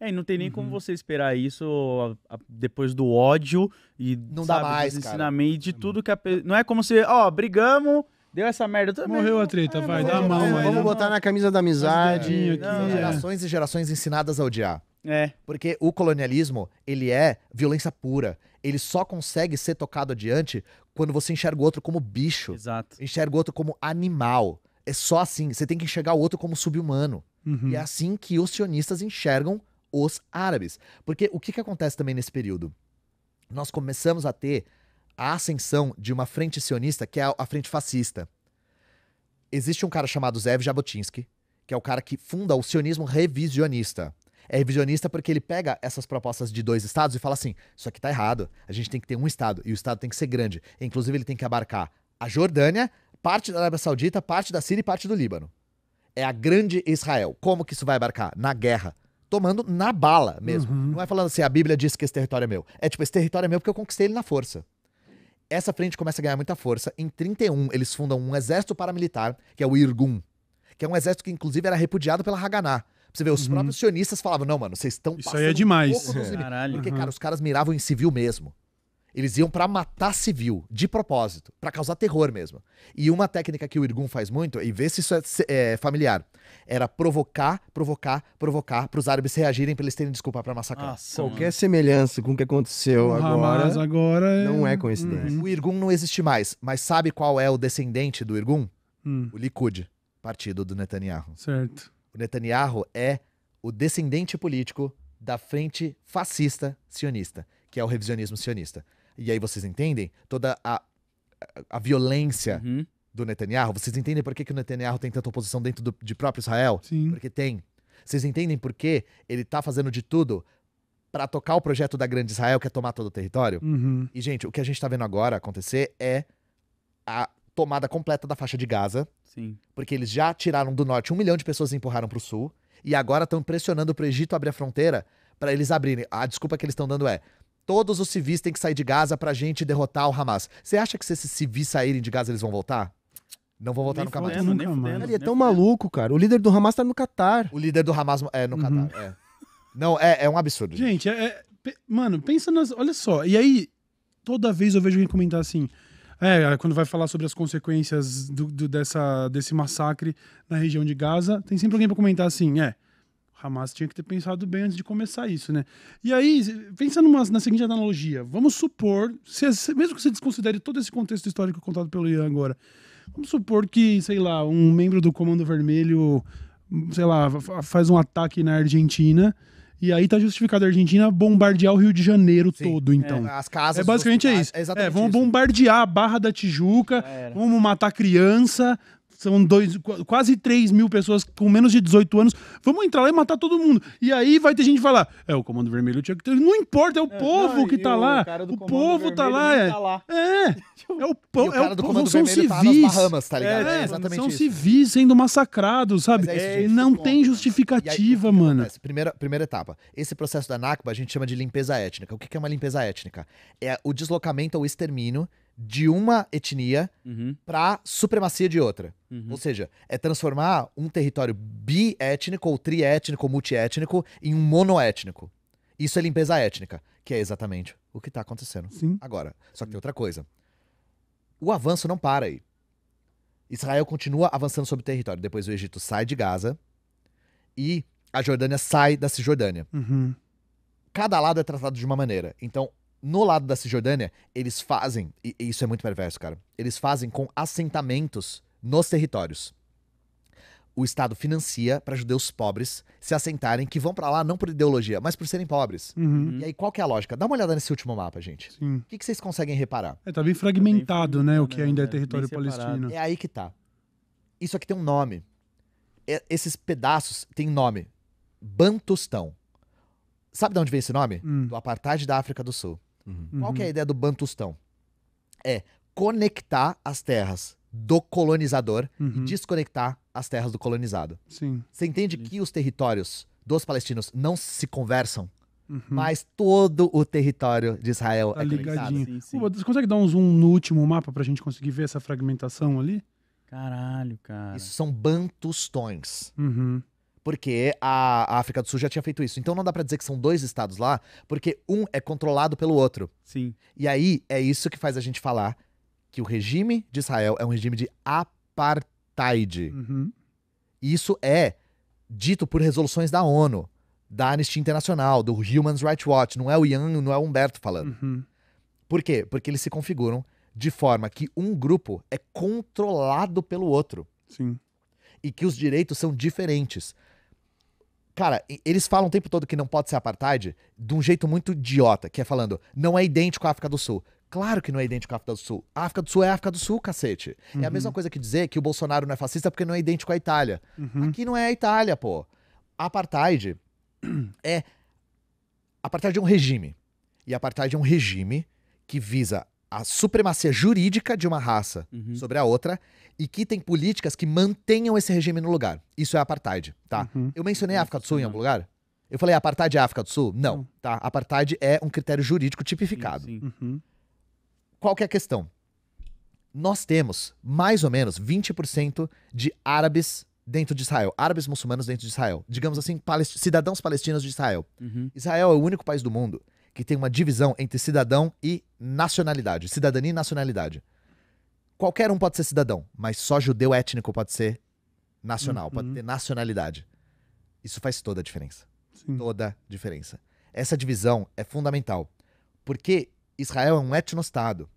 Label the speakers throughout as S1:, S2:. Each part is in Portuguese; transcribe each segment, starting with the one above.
S1: É, e não tem nem uhum. como você esperar isso a, a, depois do ódio e não sabe, dá mais, ensinamento cara. de tudo que a Não é como se, ó, brigamos, deu essa merda também. Morreu a treta, é, vai, dá é a mão. É, vamos né? botar
S2: na camisa da amizade. Não, é. gerações e gerações ensinadas a odiar. É. Porque o colonialismo, ele é violência pura. Ele só consegue ser tocado adiante quando você enxerga o outro como bicho. Exato. Enxerga o outro como animal. É só assim. Você tem que enxergar o outro como subhumano. Uhum. E é assim que os sionistas enxergam os árabes. Porque o que, que acontece também nesse período? Nós começamos a ter a ascensão de uma frente sionista, que é a, frente fascista. Existe um cara chamado Zev Jabotinsky, que é o cara que funda o sionismo revisionista. É revisionista porque ele pega essas propostas de dois estados e fala assim: isso aqui tá errado, a gente tem que ter um estado e o estado tem que ser grande. E, inclusive, ele tem que abarcar a Jordânia, parte da Arábia Saudita, parte da Síria e parte do Líbano. É a grande Israel. Como que isso vai abarcar? Na guerra tomando na bala mesmo. Uhum. Não é falando assim, a Bíblia diz que esse território é meu. É tipo, esse território é meu porque eu conquistei ele na força. Essa frente começa a ganhar muita força. Em 31, eles fundam um exército paramilitar, que é o Irgun, que é um exército que inclusive era repudiado pela Haganá. Você vê, os uhum. próprios sionistas falavam: não, mano, vocês estão Isso aí é demais. Um é. Caralho, porque, uhum. cara, os caras miravam em civil mesmo. Eles iam para matar civil, de propósito, para causar terror mesmo. E uma técnica que o Irgun faz muito, e vê se isso é, é familiar, era provocar, provocar, provocar, para os árabes reagirem para eles terem desculpa para massacrar. Nossa, ah, Qualquer mano. semelhança com o que aconteceu o agora, agora é... não é coincidência. Uhum. O Irgun não existe mais, mas sabe qual é o descendente do Irgun? Hum. O Likud, partido do Netanyahu. Certo. O Netanyahu é o descendente político da frente fascista sionista, que é o revisionismo sionista. E aí vocês entendem toda a, a violência uhum. do Netanyahu? Vocês entendem por que, que o Netanyahu tem tanta oposição dentro do, de próprio Israel? Sim. Porque tem. Vocês entendem por que ele tá fazendo de tudo para tocar o projeto da Grande Israel, que é tomar todo o território? Uhum. E, gente, o que a gente tá vendo agora acontecer é a tomada completa da faixa de Gaza. Sim. Porque eles já tiraram do norte um milhão de pessoas e empurraram pro sul. E agora estão pressionando pro Egito abrir a fronteira para eles abrirem. A desculpa que eles estão dando é: todos os civis têm que sair de Gaza pra gente derrotar o Hamas. Você acha que se esses civis saírem de Gaza, eles vão voltar? Não vão voltar nem nunca fudendo, mais. Nunca Ele é tão maluco, cara. O líder do Hamas tá no Catar. O líder do Hamas é no uhum. Catar, é.
S1: Não, é, é um absurdo. Gente, é, é, mano, pensa nas. Olha só, e aí, toda vez eu vejo alguém comentar assim. É, quando vai falar sobre as consequências do, do, dessa, desse massacre na região de Gaza, tem sempre alguém pra comentar assim, é. Hamas tinha que ter pensado bem antes de começar isso, né? E aí, pensando numa, na seguinte analogia, vamos supor, se, mesmo que você desconsidere todo esse contexto histórico contado pelo Ian agora, vamos supor que, sei lá, um membro do Comando Vermelho, sei lá, faz um ataque na Argentina. E aí tá justificado a Argentina bombardear o Rio de Janeiro Sim, todo, é, então. É, as casas. É basicamente é isso. É, é bombardear a Barra da Tijuca, vamos matar criança, são dois, quase 3 mil pessoas com menos de 18 anos. Vamos entrar lá e matar todo mundo. E aí vai ter gente falar: é, o Comando Vermelho tinha que ter. Não importa, é o é, povo não, que tá o lá. O povo tá lá, é. tá lá. É. É o, po é o povo. São tá civis. Tá Bahamas, tá ligado? É, é exatamente são isso. civis sendo massacrados, sabe? É isso, é, tipo não tem né? justificativa, aí, mano.
S2: Primeira, primeira etapa. Esse processo da NACBA a gente chama de limpeza étnica. O que é uma limpeza étnica? É o deslocamento ou extermínio de uma etnia uhum. para supremacia de outra. Uhum. Ou seja, é transformar um território biétnico ou triétnico ou multiétnico em um monoétnico. Isso é limpeza étnica, que é exatamente o que está acontecendo Sim. agora. Só que tem outra coisa. O avanço não para aí. Israel continua avançando sobre o território. Depois o Egito sai de Gaza e a Jordânia sai da Cisjordânia. Uhum. Cada lado é tratado de uma maneira. Então, no lado da Cisjordânia, eles fazem, e isso é muito perverso, cara, eles fazem com assentamentos nos territórios. O Estado financia para judeus pobres se assentarem, que vão para lá não por ideologia, mas por serem pobres. Uhum. uhum. E aí, qual que é a lógica? Dá uma olhada nesse último mapa, gente. Sim. O que, que vocês conseguem
S1: reparar? É, tá bem fragmentado, né, O que ainda é, é território palestino. É
S2: aí que tá. Isso aqui tem um nome. É, esses pedaços têm nome. Bantustão. Sabe de onde vem esse nome? Hum. Do apartheid da África do Sul. Uhum. Qual que é a ideia do Bantustão? É conectar as terras do colonizador uhum. e desconectar as terras do colonizado. Sim. Você entende Sim. que os territórios dos palestinos não se conversam? Uhum. Mas todo o território de Israel tá é ligadinho. Sim,
S1: sim. você consegue dar um zoom no último mapa pra gente conseguir ver essa fragmentação ali? Caralho, cara. Isso
S2: são bantustões. Uhum porque a, África do Sul já tinha feito isso. Então não dá para dizer que são dois estados lá, porque um é controlado pelo outro. Sim. E aí é isso que faz a gente falar que o regime de Israel é um regime de apartheid. Uhum. isso é dito por resoluções da ONU, da Anistia Internacional, do Human Rights Watch. Não é o Ian, não é o Humberto falando. Uhum. Por quê? Porque eles se configuram de forma que um grupo é controlado pelo outro. Sim. E que os direitos são diferentes. Cara, eles falam o tempo todo que não pode ser apartheid de um jeito muito idiota, que é falando, não é idêntico à África do Sul. Claro que não é idêntico à África do Sul. A África do Sul é a África do Sul, cacete. Uhum. É a uhum. mesma coisa que dizer que o Bolsonaro não é fascista porque não é idêntico à Itália. Uhum. Aqui não é a Itália, pô. apartheid é. apartheid é um regime. E a apartheid é um regime que visa a supremacia jurídica de uma raça uhum. sobre a outra e que tem políticas que mantenham esse regime no lugar. Isso é apartheid, tá? Uhum. Eu mencionei a África do Sul em uhum. algum lugar? Eu falei apartheid é África do Sul? Não, uhum. tá? Apartheid é um critério jurídico tipificado. Sim, sim. Uhum. Qual que é a questão? Nós temos mais ou menos 20% de árabes dentro de Israel, árabes muçulmanos dentro de Israel, digamos assim, palest... cidadãos palestinos de Israel. Uhum. Israel é o único país do mundo que tem uma divisão entre cidadão e nacionalidade, cidadania e nacionalidade. Qualquer um pode ser cidadão, mas só judeu étnico pode ser nacional, uhum. pode ter nacionalidade. Isso faz toda a diferença. Sim. Toda a diferença. Essa divisão é fundamental, porque Israel é um etnostado.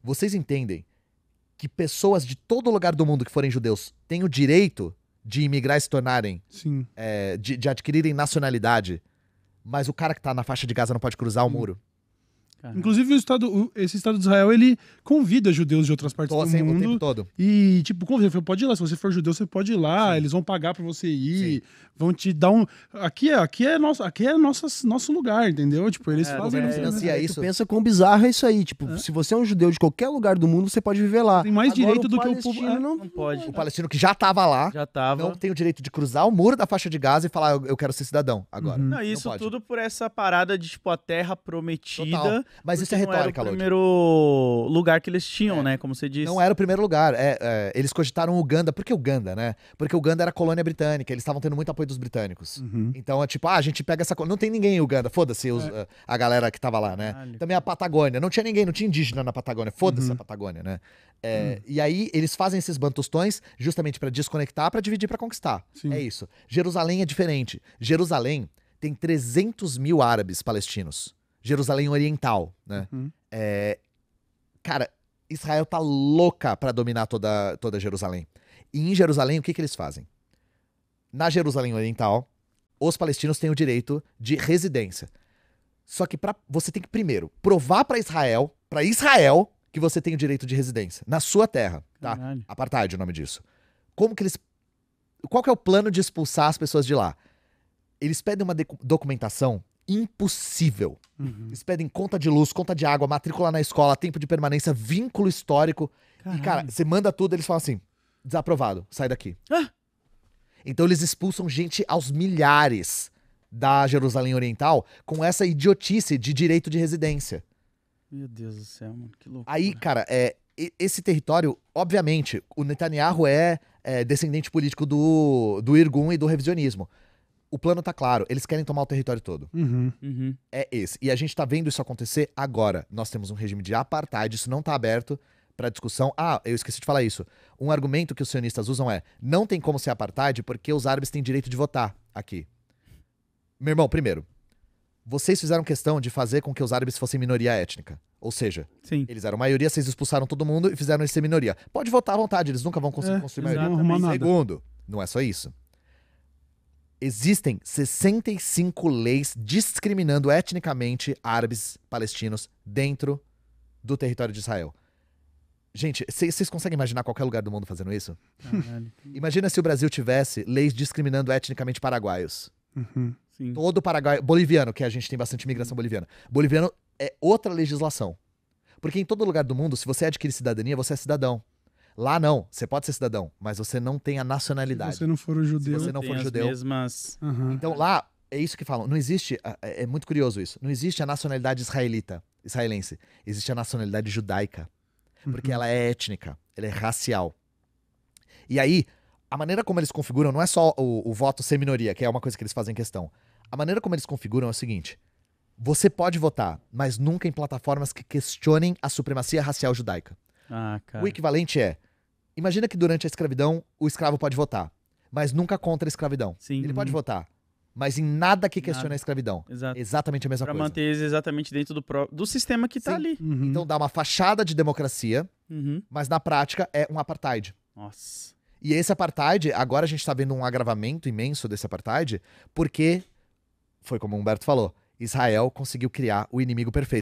S2: Vocês entendem que pessoas de todo lugar do mundo que forem judeus têm o direito de imigrar e se tornarem, é, de, de adquirirem nacionalidade mas o cara que tá na faixa de Gaza não pode cruzar o hum. muro.
S1: Caramba. Inclusive, o estado, esse Estado de Israel, ele convida judeus de outras partes Tô, do assim, mundo. O tempo todo. E, tipo, convida, pode ir lá. Se você for judeu, você pode ir lá. Sim. Eles vão pagar pra você ir. Sim. Vão te dar um... Aqui é, aqui é, nosso, aqui é nosso nosso lugar, entendeu? Tipo, eles é, fazem... É, financia é, isso.
S2: pensa quão bizarro é isso aí. Tipo, é. se você é um judeu de qualquer lugar do mundo, você pode viver lá. Tem mais Agora, direito do que
S1: o povo... É. Não, não, pode. Né? O
S2: palestino que já tava lá... Já tava. Não tem o direito de cruzar o muro da faixa de Gaza e falar, eu, quero ser cidadão agora. Uhum. Não,
S1: isso tudo por essa parada de, tipo, a terra prometida... Total mas isso é retórica, Lodi. Não era
S2: o primeiro lugar que eles tinham, é. né? Como você disse. Não era o primeiro lugar. É, é, eles cogitaram Uganda. Por que Uganda, né? Porque Uganda era colônia britânica. Eles estavam tendo muito apoio dos britânicos. Uhum. Então é tipo, ah, a gente pega essa. Não tem ninguém em Uganda. Foda-se é. a galera que tava lá, né? Caralho. Também a Patagônia. Não tinha ninguém, não tinha indígena na Patagônia. Foda-se uhum. a Patagônia, né? É, uhum. E aí eles fazem esses bantustões justamente para desconectar, para dividir, para conquistar. Sim. É isso. Jerusalém é diferente. Jerusalém tem 300 mil árabes palestinos. Jerusalém Oriental, né? Uhum. É, cara, Israel tá louca para dominar toda, toda Jerusalém. E em Jerusalém, o que, que eles fazem? Na Jerusalém Oriental, os palestinos têm o direito de residência. Só que pra, você tem que primeiro provar para Israel, para Israel, que você tem o direito de residência na sua terra, tá? Caralho. Apartheid o nome disso. Como que eles qual que é o plano de expulsar as pessoas de lá? Eles pedem uma documentação impossível. Uhum. Eles pedem conta de luz, conta de água, matrícula na escola, tempo de permanência, vínculo histórico. Caralho. E, cara, você manda tudo, eles falam assim: desaprovado, sai daqui. Ah. Então eles expulsam gente aos milhares da Jerusalém Oriental com essa idiotice de direito de residência.
S1: Meu Deus do céu, mano,
S2: que loucura. Aí, cara, é, esse território, obviamente, o Netanyahu é, é descendente político do, do Irgun e do revisionismo o plano tá claro, eles querem tomar o território todo. Uhum, uhum. É esse. E a gente tá vendo isso acontecer agora. Nós temos um regime de apartheid, isso não tá aberto para discussão. Ah, eu esqueci de falar isso. Um argumento que os sionistas usam é: não tem como ser apartheid porque os árabes têm direito de votar aqui. Meu irmão, primeiro, vocês fizeram questão de fazer com que os árabes fossem minoria étnica. Ou seja, Sim. eles eram maioria, vocês expulsaram todo mundo e fizeram eles ser minoria. Pode votar à vontade, eles nunca vão conseguir é, construir maioria. Não Segundo, não é só isso existem 65 leis discriminando etnicamente árabes palestinos dentro do território de Israel. Gente, vocês conseguem imaginar qualquer lugar do mundo fazendo isso? Caralho. Imagina se o Brasil tivesse leis discriminando etnicamente paraguaios. Uhum, Todo paraguai, Boliviano, que a gente tem bastante imigração boliviana. Boliviano é outra legislação. Porque em todo lugar do mundo, se você adquire cidadania, você é cidadão. Lá não, você pode ser cidadão, mas você não tem a nacionalidade. Se você não for um judeu, se você não for um judeu. Mesmas... Uhum. Então lá é isso que falam. Não existe, é, é, muito curioso isso. Não existe a nacionalidade israelita, israelense. Existe a nacionalidade judaica, porque uhum. ela é étnica, ela é racial. E aí, a maneira como eles configuram não é só o, o voto ser minoria, que é uma coisa que eles fazem questão. A maneira como eles configuram é o seguinte: você pode votar, mas nunca em plataformas que questionem a supremacia racial judaica. Ah, o equivalente é Imagina que durante a escravidão o escravo pode votar, mas nunca contra a escravidão. Sim. Ele pode votar, mas em nada que questione nada. a escravidão. Exato. Exatamente a mesma pra coisa. Para manter exatamente dentro do, pro... do sistema que está ali. Uhum. Então dá uma fachada de democracia, uhum. mas na prática é um apartheid. Nossa. E esse apartheid, agora a gente está vendo um agravamento imenso desse apartheid, porque, foi como o Humberto falou, Israel conseguiu criar o inimigo perfeito.